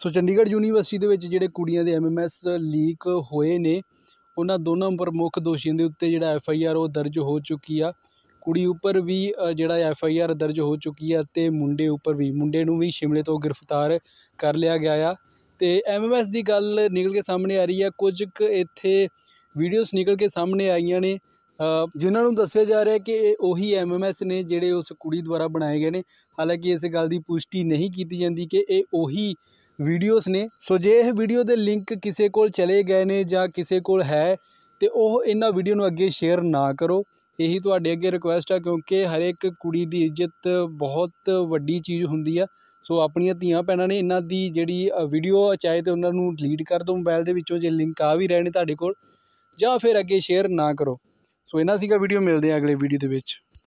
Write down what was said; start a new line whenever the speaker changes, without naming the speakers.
ਸੋ Chandigarh university ਦੇ ਵਿੱਚ ਜਿਹੜੇ ਕੁੜੀਆਂ ਦੇ ਐਮਐਮਐਸ ਲੀਕ ਹੋਏ ਨੇ ਉਹਨਾਂ ਦੋਨਾਂ ਪ੍ਰਮੁੱਖ ਦੋਸ਼ੀਆਂ ਦੇ ਉੱਤੇ ਜਿਹੜਾ ਐਫਆਈਆਰ ਉਹ ਦਰਜ ਹੋ ਚੁੱਕੀ ਆ ਕੁੜੀ ਉੱਪਰ ਵੀ ਜਿਹੜਾ ਐਫਆਈਆਰ ਦਰਜ ਹੋ ਚੁੱਕੀ ਆ ਤੇ ਮੁੰਡੇ ਉੱਪਰ ਵੀ ਮੁੰਡੇ ਨੂੰ ਵੀ ਸ਼ਿਮਲੇ ਤੋਂ ਗ੍ਰਿਫਤਾਰ ਕਰ ਲਿਆ ਗਿਆ ਆ ਤੇ ਐਮਐਮਐਸ ਦੀ ਗੱਲ ਨਿਕਲ ਕੇ ਸਾਹਮਣੇ ਆ ਰਹੀ ਆ ਕੁਝ ਕੁ ਇੱਥੇ ਵੀਡੀਓਜ਼ ਨਿਕਲ ਕੇ ਸਾਹਮਣੇ ਆਈਆਂ ਨੇ ਜਿਨ੍ਹਾਂ ਨੂੰ ਦੱਸਿਆ ਜਾ ਰਿਹਾ ਕਿ ਇਹ ਉਹੀ ਐਮਐਮਐਸ ਨੇ ਜਿਹੜੇ ਉਸ ਕੁੜੀ ਦੁਆਰਾ ਬਣਾਏ ਗਏ ਨੇ ਹਾਲਾਂਕਿ ਇਸ ਗੱਲ ਦੀ ਪੁਸ਼ਟੀ ਨਹੀਂ ਕੀਤੀ ਜਾਂਦੀ ਕਿ ਇਹ ਉਹੀ ਵੀਡੀਓਜ਼ ਨੇ ਸੋ ਜੇ ਇਹ ਵੀਡੀਓ ਦੇ ਲਿੰਕ ਕਿਸੇ ਕੋਲ ਚਲੇ ਗਏ ਨੇ ਜਾਂ ਕਿਸੇ ਕੋਲ ਹੈ ਤੇ ਉਹ ਇਹਨਾਂ ਵੀਡੀਓ ਨੂੰ ਅੱਗੇ ਸ਼ੇਅਰ ਨਾ ਕਰੋ ਇਹੀ ਤੁਹਾਡੇ ਅੱਗੇ ਰਿਕੁਐਸਟ ਆ ਕਿਉਂਕਿ ਹਰ ਇੱਕ ਕੁੜੀ ਦੀ ਇੱਜ਼ਤ ਬਹੁਤ ਵੱਡੀ ਚੀਜ਼ ਹੁੰਦੀ ਆ ਸੋ ਆਪਣੀਆਂ ਧੀਆਂ ਭੈਣਾਂ ਨੇ ਇਹਨਾਂ ਦੀ ਜਿਹੜੀ ਵੀਡੀਓ ਚਾਹੇ ਤੇ ਉਹਨਾਂ ਨੂੰ ਡਿਲੀਟ ਕਰ ਦਿਓ ਮੋਬਾਈਲ ਦੇ ਵਿੱਚੋਂ ਜੇ ਲਿੰਕ ਆ ਵੀ ਰਹੇ ਨੇ ਤੁਹਾਡੇ ਕੋਲ ਜਾਂ ਫਿਰ ਅੱਗੇ ਸ਼ੇਅਰ ਨਾ ਕਰੋ ਸੋ ਇਹਨਾਂ ਸੀਗਾ ਵੀਡੀਓ ਮਿਲਦੇ ਆ ਅਗਲੇ ਵੀਡੀਓ ਦੇ ਵਿੱਚ